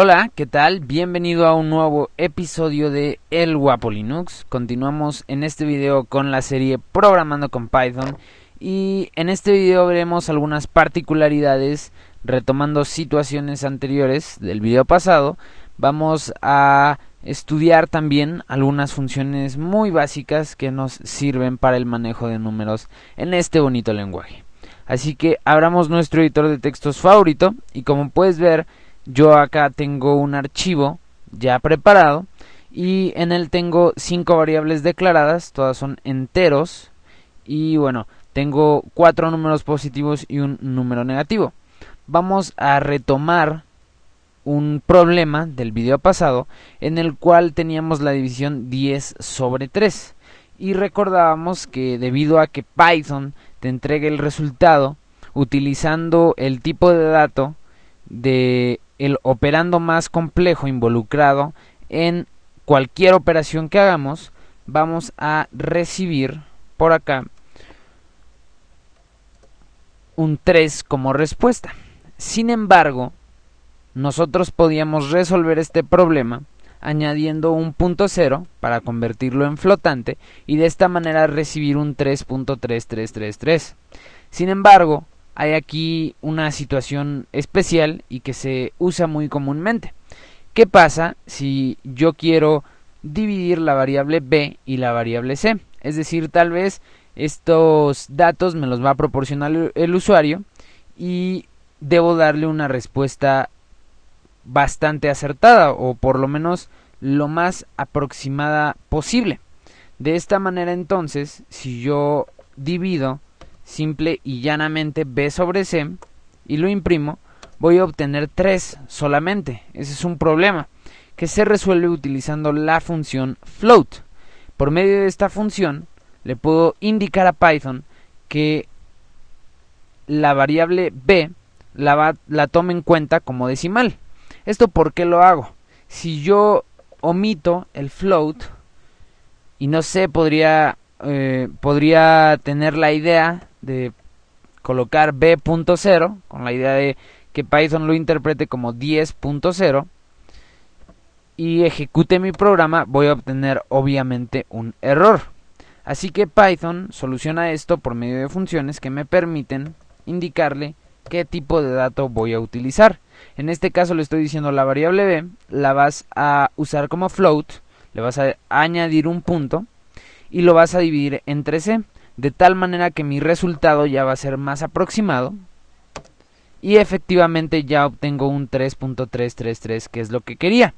Hola, ¿qué tal? Bienvenido a un nuevo episodio de El Guapo Linux. Continuamos en este video con la serie Programando con Python y en este video veremos algunas particularidades retomando situaciones anteriores del video pasado. Vamos a estudiar también algunas funciones muy básicas que nos sirven para el manejo de números en este bonito lenguaje. Así que abramos nuestro editor de textos favorito y como puedes ver yo acá tengo un archivo ya preparado y en él tengo cinco variables declaradas, todas son enteros y bueno, tengo cuatro números positivos y un número negativo. Vamos a retomar un problema del video pasado en el cual teníamos la división 10 sobre 3 y recordábamos que debido a que Python te entregue el resultado utilizando el tipo de dato de el operando más complejo involucrado en cualquier operación que hagamos, vamos a recibir por acá un 3 como respuesta. Sin embargo, nosotros podíamos resolver este problema añadiendo un punto cero para convertirlo en flotante y de esta manera recibir un 3.3333. Sin embargo, hay aquí una situación especial y que se usa muy comúnmente. ¿Qué pasa si yo quiero dividir la variable b y la variable c? Es decir, tal vez estos datos me los va a proporcionar el usuario y debo darle una respuesta bastante acertada o por lo menos lo más aproximada posible. De esta manera entonces, si yo divido simple y llanamente B sobre C y lo imprimo, voy a obtener 3 solamente. Ese es un problema que se resuelve utilizando la función float. Por medio de esta función le puedo indicar a Python que la variable b la, va, la tome en cuenta como decimal. ¿Esto por qué lo hago? Si yo omito el float y no sé, podría, eh, podría tener la idea de colocar B.0 con la idea de que Python lo interprete como 10.0 y ejecute mi programa, voy a obtener obviamente un error. Así que Python soluciona esto por medio de funciones que me permiten indicarle qué tipo de dato voy a utilizar. En este caso le estoy diciendo la variable b, la vas a usar como float, le vas a añadir un punto y lo vas a dividir entre c de tal manera que mi resultado ya va a ser más aproximado y efectivamente ya obtengo un 3.333 que es lo que quería.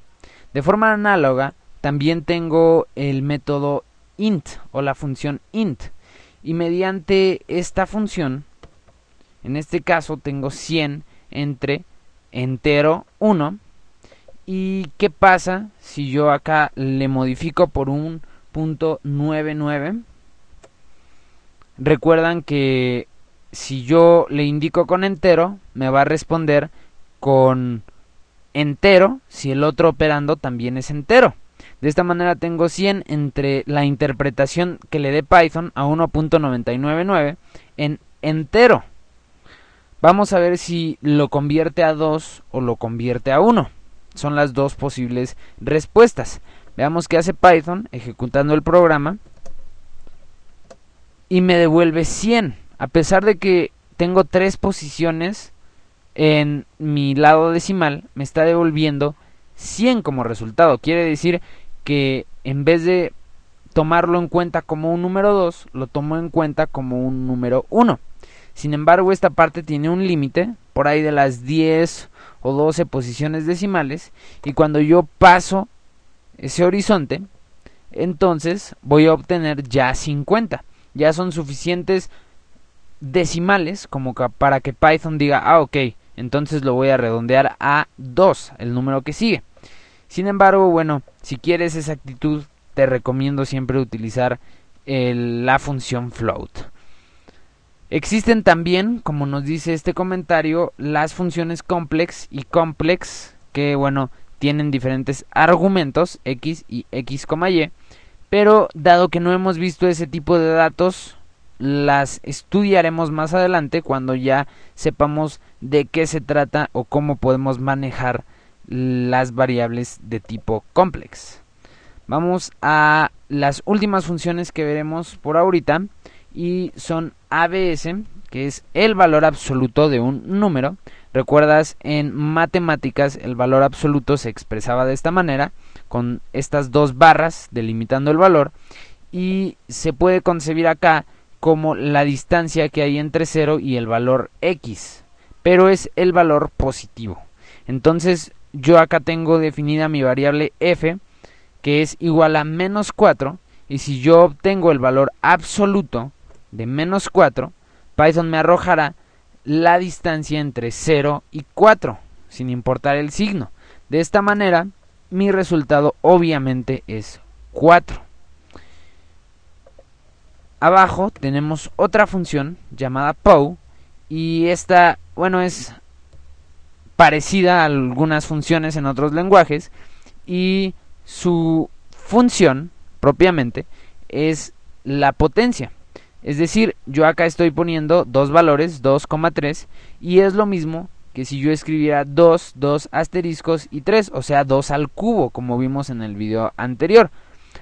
De forma análoga, también tengo el método int o la función int y mediante esta función, en este caso tengo 100 entre entero 1 y qué pasa si yo acá le modifico por un punto 99 recuerdan que si yo le indico con entero, me va a responder con entero si el otro operando también es entero. De esta manera tengo 100 entre la interpretación que le dé Python a 1.999 en entero. Vamos a ver si lo convierte a 2 o lo convierte a 1. Son las dos posibles respuestas. Veamos qué hace Python ejecutando el programa y me devuelve 100. A pesar de que tengo tres posiciones en mi lado decimal, me está devolviendo 100 como resultado. Quiere decir que en vez de tomarlo en cuenta como un número 2, lo tomo en cuenta como un número 1. Sin embargo, esta parte tiene un límite, por ahí de las 10 o 12 posiciones decimales, y cuando yo paso ese horizonte, entonces voy a obtener ya 50 ya son suficientes decimales como para que Python diga, ah, ok, entonces lo voy a redondear a 2, el número que sigue. Sin embargo, bueno, si quieres esa actitud, te recomiendo siempre utilizar la función float. Existen también, como nos dice este comentario, las funciones complex y complex, que bueno, tienen diferentes argumentos, x y x, y pero dado que no hemos visto ese tipo de datos, las estudiaremos más adelante cuando ya sepamos de qué se trata o cómo podemos manejar las variables de tipo complex. Vamos a las últimas funciones que veremos por ahorita y son ABS, que es el valor absoluto de un número. Recuerdas, en matemáticas el valor absoluto se expresaba de esta manera con estas dos barras delimitando el valor y se puede concebir acá como la distancia que hay entre 0 y el valor x, pero es el valor positivo. Entonces yo acá tengo definida mi variable f que es igual a menos 4 y si yo obtengo el valor absoluto de menos 4, Python me arrojará la distancia entre 0 y 4, sin importar el signo. De esta manera, mi resultado obviamente es 4. Abajo tenemos otra función llamada POW y esta, bueno, es parecida a algunas funciones en otros lenguajes y su función propiamente es la potencia. Es decir, yo acá estoy poniendo dos valores, 2,3, y es lo mismo que si yo escribiera 2, 2 asteriscos y 3, o sea 2 al cubo, como vimos en el video anterior.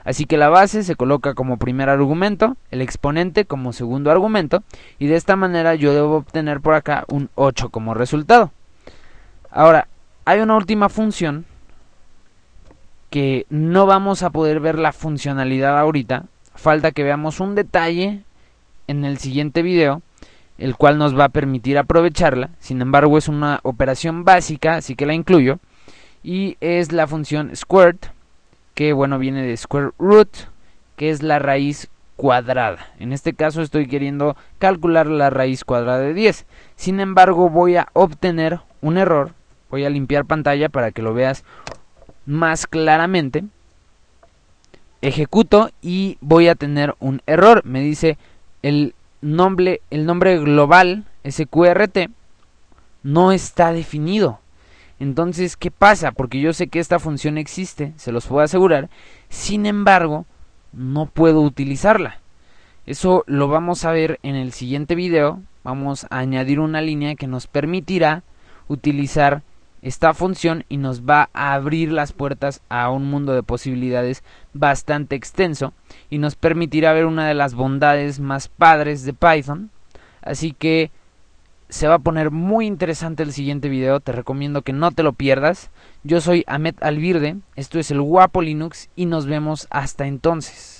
Así que la base se coloca como primer argumento, el exponente como segundo argumento, y de esta manera yo debo obtener por acá un 8 como resultado. Ahora, hay una última función que no vamos a poder ver la funcionalidad ahorita, falta que veamos un detalle en el siguiente video el cual nos va a permitir aprovecharla. Sin embargo, es una operación básica, así que la incluyo. Y es la función squared, que bueno, viene de square root, que es la raíz cuadrada. En este caso estoy queriendo calcular la raíz cuadrada de 10. Sin embargo, voy a obtener un error. Voy a limpiar pantalla para que lo veas más claramente. Ejecuto y voy a tener un error. Me dice el nombre, el nombre global, SQRT, no está definido. Entonces, ¿qué pasa? Porque yo sé que esta función existe, se los puedo asegurar, sin embargo, no puedo utilizarla. Eso lo vamos a ver en el siguiente video. Vamos a añadir una línea que nos permitirá utilizar esta función y nos va a abrir las puertas a un mundo de posibilidades bastante extenso y nos permitirá ver una de las bondades más padres de Python. Así que se va a poner muy interesante el siguiente video, te recomiendo que no te lo pierdas. Yo soy Ahmed Alvirde, esto es el Guapo Linux y nos vemos hasta entonces.